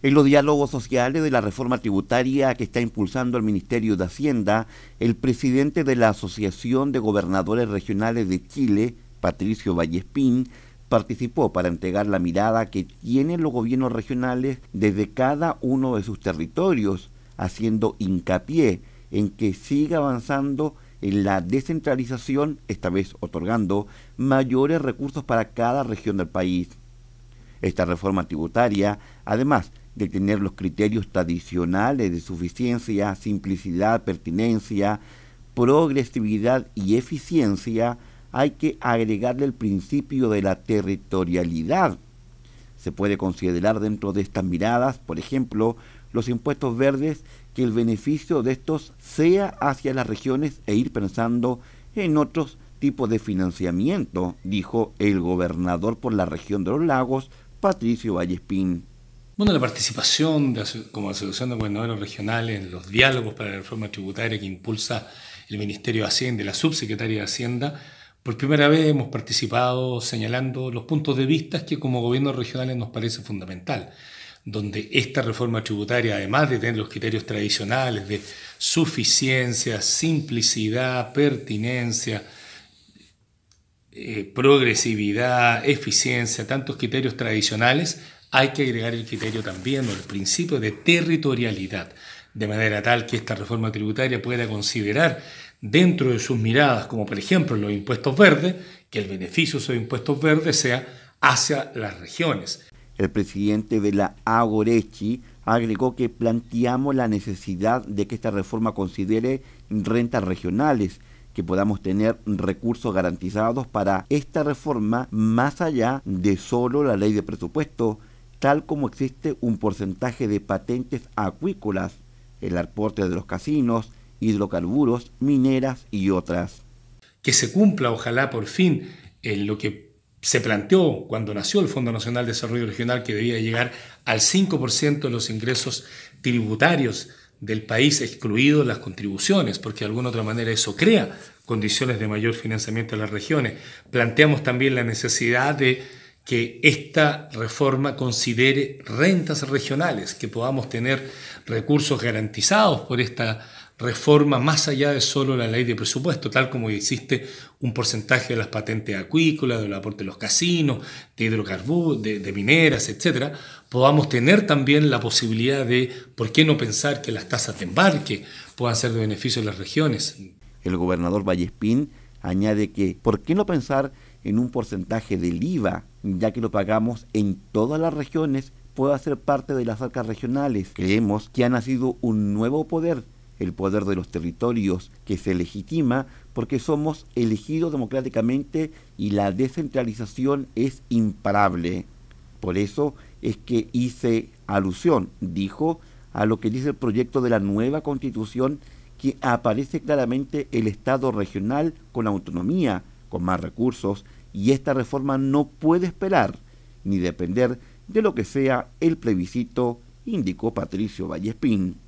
En los diálogos sociales de la reforma tributaria que está impulsando el Ministerio de Hacienda, el presidente de la Asociación de Gobernadores Regionales de Chile, Patricio Vallespín, participó para entregar la mirada que tienen los gobiernos regionales desde cada uno de sus territorios, haciendo hincapié en que siga avanzando en la descentralización, esta vez otorgando mayores recursos para cada región del país. Esta reforma tributaria, además, de tener los criterios tradicionales de suficiencia, simplicidad, pertinencia, progresividad y eficiencia, hay que agregarle el principio de la territorialidad. Se puede considerar dentro de estas miradas, por ejemplo, los impuestos verdes, que el beneficio de estos sea hacia las regiones e ir pensando en otros tipos de financiamiento, dijo el gobernador por la región de los lagos, Patricio Vallespín. Bueno, la participación como Asociación de Gobernadores Regionales en los diálogos para la reforma tributaria que impulsa el Ministerio de Hacienda y la Subsecretaría de Hacienda, por primera vez hemos participado señalando los puntos de vista que como gobiernos regionales nos parece fundamental, donde esta reforma tributaria, además de tener los criterios tradicionales de suficiencia, simplicidad, pertinencia, eh, progresividad, eficiencia, tantos criterios tradicionales, hay que agregar el criterio también o el principio de territorialidad, de manera tal que esta reforma tributaria pueda considerar dentro de sus miradas, como por ejemplo los impuestos verdes, que el beneficio de esos impuestos verdes sea hacia las regiones. El presidente de la Agorechi agregó que planteamos la necesidad de que esta reforma considere rentas regionales, que podamos tener recursos garantizados para esta reforma más allá de solo la ley de presupuesto tal como existe un porcentaje de patentes acuícolas, el aporte de los casinos, hidrocarburos, mineras y otras. Que se cumpla, ojalá por fin, en lo que se planteó cuando nació el Fondo Nacional de Desarrollo Regional, que debía llegar al 5% de los ingresos tributarios del país, excluidos las contribuciones, porque de alguna otra manera eso crea condiciones de mayor financiamiento a las regiones. Planteamos también la necesidad de que esta reforma considere rentas regionales, que podamos tener recursos garantizados por esta reforma más allá de solo la ley de presupuesto, tal como existe un porcentaje de las patentes acuícolas, del aporte de los casinos, de hidrocarburos, de, mineras, etcétera. podamos tener también la posibilidad de, ¿por qué no pensar que las tasas de embarque puedan ser de beneficio de las regiones? El gobernador Vallespín añade que, ¿por qué no pensar en un porcentaje del IVA, ya que lo pagamos en todas las regiones, pueda ser parte de las arcas regionales. Creemos que ha nacido un nuevo poder, el poder de los territorios, que se legitima porque somos elegidos democráticamente y la descentralización es imparable. Por eso es que hice alusión, dijo, a lo que dice el proyecto de la nueva constitución que aparece claramente el Estado regional con autonomía, con más recursos, y esta reforma no puede esperar ni depender de lo que sea el plebiscito, indicó Patricio Vallespín.